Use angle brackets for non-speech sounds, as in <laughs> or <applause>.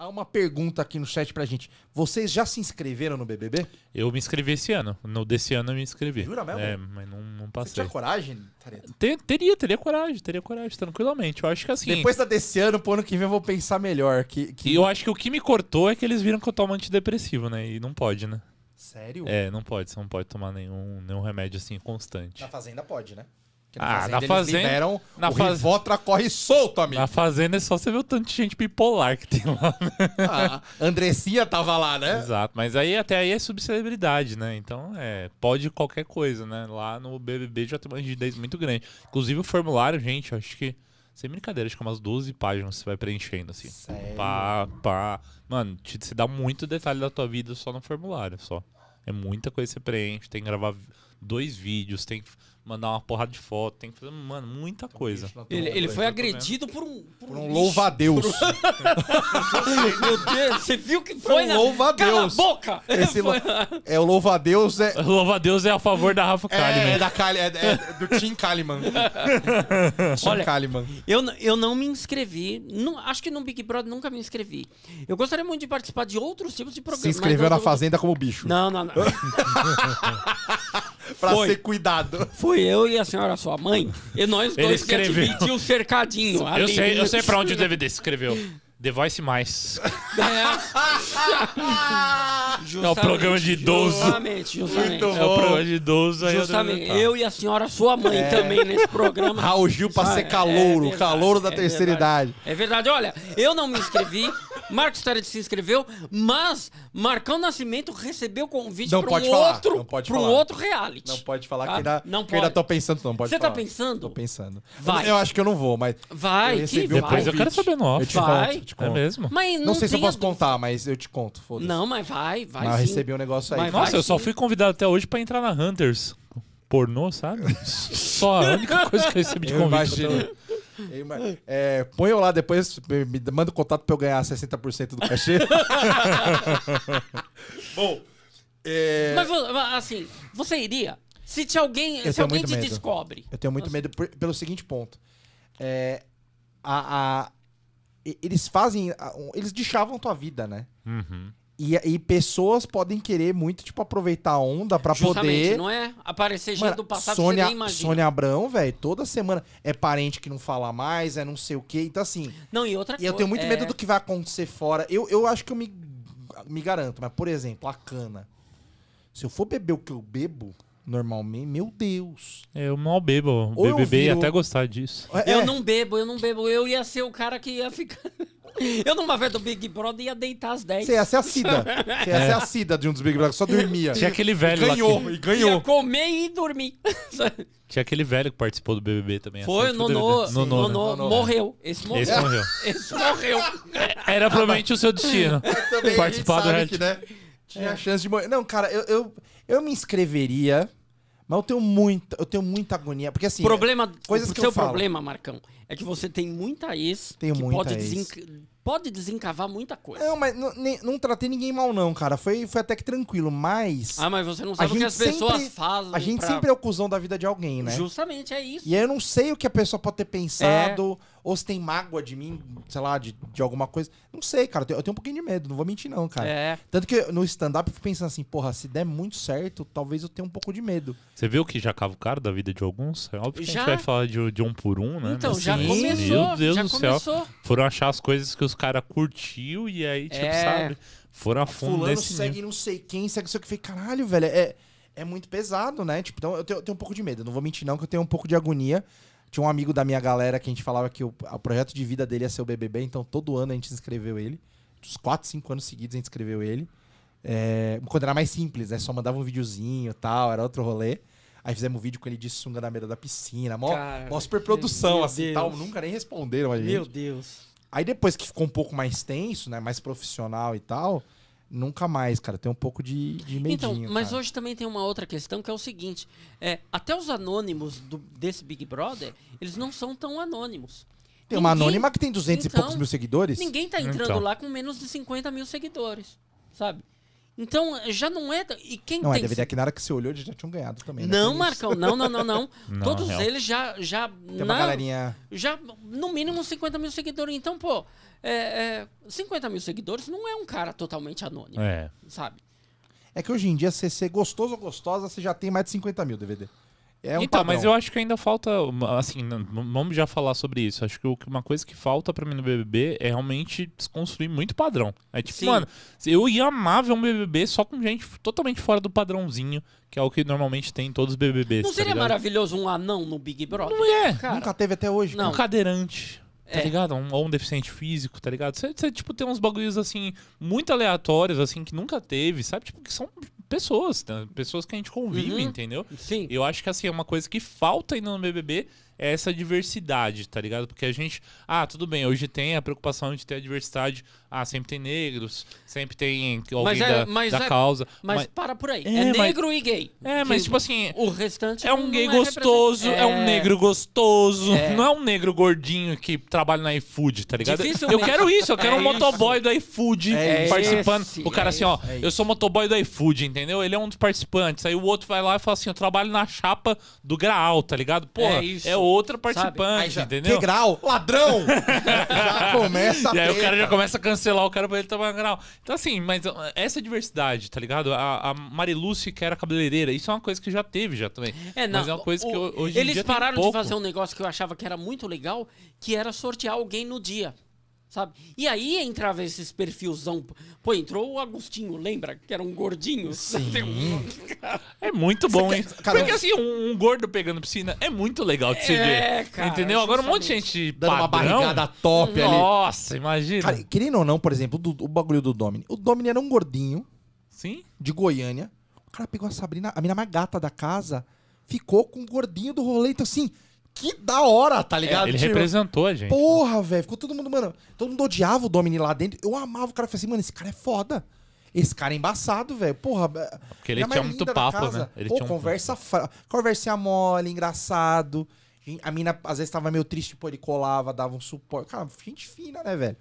Há uma pergunta aqui no chat pra gente. Vocês já se inscreveram no BBB? Eu me inscrevi esse ano. No desse ano eu me inscrevi. Jura mesmo? É, mas não, não passei. Você tinha coragem, Ter, teria, teria coragem, teria coragem, tranquilamente. Eu acho que assim... Depois da desse ano, pro ano que vem eu vou pensar melhor. Que, que... E eu acho que o que me cortou é que eles viram que eu tomo antidepressivo, né? E não pode, né? Sério? É, não pode. Você não pode tomar nenhum, nenhum remédio assim constante. Na Fazenda pode, né? Na ah, fazenda na fazenda. Liberam, na o faz... Rivotra corre solto, amigo. Na fazenda é só você ver o tanto de gente bipolar que tem lá. Né? Ah, Andressinha tava lá, né? Exato, mas aí até aí é subcelebridade, né? Então é, pode qualquer coisa, né? Lá no BBB já tem uma rigidez muito grande. Inclusive o formulário, gente, acho que. Sem brincadeira, acho que umas 12 páginas você vai preenchendo, assim. Sério? Pá, pá. Mano, te, dá muito detalhe da tua vida só no formulário, só. É muita coisa que você preenche, tem que gravar dois vídeos, tem mandar uma porrada de foto, tem que fazer, mano, muita coisa. Ele, ele foi agredido por um. Por, por um, um louva-a-deus. Por... <laughs> Meu Deus, você viu que foi? um na... louva-a-deus. Cala a boca! Esse <laughs> foi... É o louva-a-deus. É... <laughs> Louva-a-deus é a favor da Rafa é, Kalimann. É, da Kali, é, é do Tim Kalimann. Tim Olha, Kalimann. Eu, eu não me inscrevi, não, acho que no Big Brother nunca me inscrevi. Eu gostaria muito de participar de outros tipos de programas. Se inscreveu na eu... Fazenda como bicho. Não, não, não pra Foi. ser cuidado. Fui eu e a senhora, sua mãe, e nós Ele dois que escreveu. o cercadinho. Eu sei, eu sei pra onde o DVD escreveu. The Voice Mais. É, é o programa de idoso. Justamente, justamente. Muito É o programa de idoso. aí eu tá. Eu e a senhora, sua mãe, é. também nesse programa. Raul Gil pra ser É calouro, é verdade, calouro da é terceira verdade. idade. É verdade, olha, eu não me inscrevi, Marcos Tarede se inscreveu, mas Marcão Nascimento recebeu convite para um falar, outro, para um outro reality. Não pode falar tá? que ainda, não que ainda tô pensando, não pode Você tá falar. tá pensando? Tô pensando. Vai. Eu, eu, acho que eu não vou, mas Vai, eu que depois vai. eu quero saber no off. Eu te vai. conto, te conto. É mesmo. Mas não, não sei se eu posso dúvida. contar, mas eu te conto, Não, mas vai, vai mas sim. eu recebi um negócio aí. Mas Nossa, eu sim. só fui convidado até hoje para entrar na Hunters pornô, sabe? <laughs> Só a única coisa que eu recebi de convite. Eu imagino. É, põe eu lá depois, me manda o um contato pra eu ganhar 60% do cachê. <laughs> Bom. É... Mas assim, você iria? Se te alguém, se alguém te medo. descobre. Eu tenho muito medo por, pelo seguinte ponto. É, a, a, eles fazem. A, eles deixavam tua vida, né? Uhum. E, e, pessoas podem querer muito, tipo, aproveitar a onda pra poder. não é? Aparecer gente do passado Sônia, que você nem imagina. Sônia Abrão, velho, toda semana é parente que não fala mais, é não sei o quê. Então, assim. Não, e outra e coisa. eu tenho muito é... medo do que vai acontecer fora. Eu, eu acho que eu me, me garanto, mas, por exemplo, a cana. Se eu for beber o que eu bebo, normalmente, meu Deus. É, eu mal bebo. beber BBB eu viro... até gostar disso. É, eu é. não bebo, eu não bebo. Eu ia ser o cara que ia ficar. <laughs> Eu numa vez do Big Brother ia deitar às 10. Você ia ser a Cida. <laughs> Você ia é. ser a Cida de um dos Big Brother, só dormia. Tinha aquele velho e ganhou, lá. Que... E ganhou. Ia comer e dormir. <laughs> Tinha aquele velho que participou do BBB também. Foi, o né? Nonô. Nonô, né? morreu. Esse morreu. Esse morreu. <laughs> Esse morreu. É, era provavelmente o seu destino. participar do reality. Né? Tinha é. chance de morrer. Não, cara, eu, eu, eu me inscreveria mas eu tenho muita, eu tenho muita agonia. Porque assim. Problema, coisas o que seu eu falo. problema, Marcão, é que você tem muita ex Tenho que muita pode ex pode desencavar muita coisa. Não, mas não, nem, não tratei ninguém mal, não, cara. Foi, foi até que tranquilo, mas. Ah, mas você não sabe o que as sempre, pessoas fazem. A gente pra... sempre é o cuzão da vida de alguém, né? Justamente, é isso. E eu não sei o que a pessoa pode ter pensado, é... ou se tem mágoa de mim, sei lá, de, de alguma coisa. Não sei, cara. Eu tenho, um pouquinho de medo, não vou mentir, não, cara. É. Tanto que no stand-up eu fico pensando assim, porra, se der muito certo, talvez eu tenha um pouco de medo. Você viu que já cara da vida de alguns? É óbvio que já... a gente vai falar de, de um por um, né? Então, mas, já assim, começou. Meu Deus já do começou. céu foram achar as coisas que os caras curtiu e aí, tipo, é... sabe? Foram a fundo Fulano desse segue nível. não sei quem, segue não sei o que. Falei, caralho, velho, é, é muito pesado, né? Tipo, então eu tenho, eu tenho um pouco de medo. Não vou mentir, não, que eu tenho um pouco de agonia. Tinha um amigo da minha galera que a gente falava que o, o projeto de vida dele ia ser o BBB, então todo ano a gente inscreveu ele. Uns 4, 5 anos seguidos a gente inscreveu ele. É, quando era mais simples, né? Só mandava um videozinho e tal, era outro rolê. Aí fizemos um vídeo com ele de sunga na beira da piscina. Mó, Cara, mó superprodução, assim, Deus. tal. Nunca nem responderam a gente. Meu Deus. Aí depois que ficou um pouco mais tenso, né? Mais profissional e tal... Nunca mais, cara. Tem um pouco de, de então, medinho. Então, mas cara. hoje também tem uma outra questão que é o seguinte: é, até os anônimos do, desse Big Brother, eles não são tão anônimos. Tem ninguém, uma anônima que tem 200 então, e poucos então, mil seguidores? Ninguém tá entrando então. lá com menos de 50 mil seguidores, sabe? Então, já não é. E quem não, é, tem. É, DVD que na hora que você olhou, eles já tinham ganhado também. Né? Não, Marcão, não, não, não, não. <laughs> Todos eles já. já tem na, galerinha... Já, no mínimo, 50 mil seguidores. Então, pô, é, é, 50 mil seguidores não é um cara totalmente anônimo. É. Sabe? É que hoje em dia, se ser é gostoso ou gostosa, você já tem mais de 50 mil DVD. É um então, padrão. mas eu acho que ainda falta, assim, vamos já falar sobre isso. Acho que uma coisa que falta para mim no BBB é realmente desconstruir muito padrão. É tipo, Sim. mano, eu ia amar ver um BBB só com gente totalmente fora do padrãozinho, que é o que normalmente tem em todos os BBBs. Não tá seria maravilhoso um anão no Big Brother? Não é. Cara, Nunca teve até hoje. Não. Um cadeirante. Tá é. ligado? Um, ou um deficiente físico, tá ligado? Você, tipo, tem uns bagulhos, assim, muito aleatórios, assim, que nunca teve, sabe? Tipo, que são pessoas, tá? pessoas que a gente convive, uhum. entendeu? Sim. Eu acho que assim, é uma coisa que falta ainda no BBB, é essa diversidade, tá ligado? Porque a gente, ah, tudo bem, hoje tem a preocupação de ter a diversidade, ah, sempre tem negros, sempre tem alguém mas é, da, mas da é, causa. Mas, mas, para por aí, é, é negro mas, e gay. É, mas tipo assim, o restante é um gay é gostoso, é, um é. negro gostoso, é. não é um negro gordinho que trabalha na iFood, tá ligado? Eu quero isso, eu quero um motoboy do iFood participando. Esse, o cara assim, ó, eu sou motoboy do iFood, entendeu? Ele é um dos participantes. Aí o outro vai lá e fala assim, eu trabalho na chapa do Graal, tá ligado? Porra, é, isso. é o outra participante, já, entendeu? Que grau? Ladrão! <laughs> já começa a E aí o cara já começa a cancelar o cara pra ele tomar grau. Então, assim, mas essa diversidade, tá ligado? A, a Mariluce, que era cabeleireira, isso é uma coisa que já teve já também. É, não, mas é uma coisa o, que hoje Eles pararam de fazer um negócio que eu achava que era muito legal, que era sortear alguém no dia sabe? E aí entrava esses perfilzão. Pô, entrou o Agostinho, lembra? Que era um gordinho. Sim. <laughs> é muito bom, hein? Cara, Porque assim, um, um, gordo pegando piscina é muito legal de se é, ver. Cara, entendeu? Agora um monte de gente dando padrão. uma barrigada top Nossa, ali. Nossa, imagina. Cara, querendo ou não, por exemplo, do, o bagulho do Domini. O Domini era um gordinho. Sim. De Goiânia. O cara pegou a Sabrina, a mina mais gata da casa, ficou com o gordinho do rolê, então assim que da hora, tá é, ligado? É, ele tipo, representou a gente. Porra, velho. Ficou todo mundo, mano. Todo mundo odiava o Domini lá dentro. Eu amava o cara. Eu falei assim, mano, esse cara é foda. Esse cara é embaçado, velho. Porra. Porque ele tinha é muito papo, né? Ele Pô, tinha um conversa, fra... conversa mole, engraçado. A mina, às vezes, tava meio triste, pô, ele colava, dava um suporte. Cara, gente fina, né, velho?